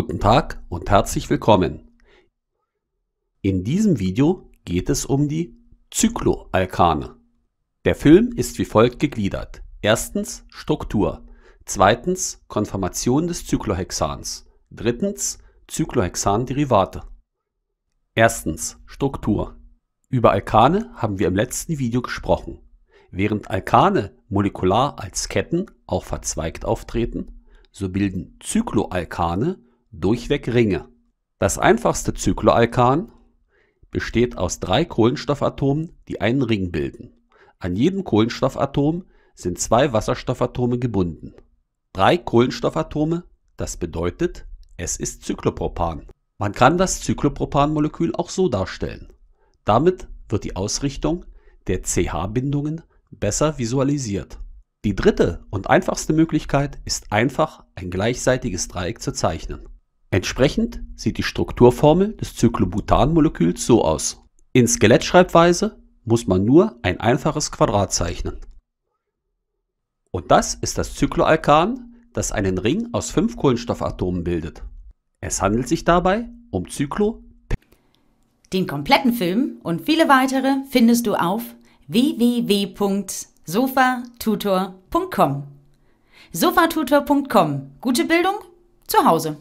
Guten Tag und herzlich willkommen. In diesem Video geht es um die Zykloalkane. Der Film ist wie folgt gegliedert. Erstens Struktur, zweitens Konformation des Zyklohexans, drittens Zyklohexan-Derivate. Erstens Struktur. Über Alkane haben wir im letzten Video gesprochen. Während Alkane molekular als Ketten auch verzweigt auftreten, so bilden Zykloalkane durchweg Ringe. Das einfachste Zykloalkan besteht aus drei Kohlenstoffatomen, die einen Ring bilden. An jedem Kohlenstoffatom sind zwei Wasserstoffatome gebunden. Drei Kohlenstoffatome, das bedeutet, es ist Zyklopropan. Man kann das Zyklopropanmolekül auch so darstellen. Damit wird die Ausrichtung der CH-Bindungen besser visualisiert. Die dritte und einfachste Möglichkeit ist einfach, ein gleichseitiges Dreieck zu zeichnen. Entsprechend sieht die Strukturformel des Cyclobutan-Moleküls so aus. In Skelettschreibweise muss man nur ein einfaches Quadrat zeichnen. Und das ist das Zykloalkan, das einen Ring aus fünf Kohlenstoffatomen bildet. Es handelt sich dabei um Cyclo. Den kompletten Film und viele weitere findest du auf www.sofatutor.com. Sofatutor.com. Gute Bildung zu Hause.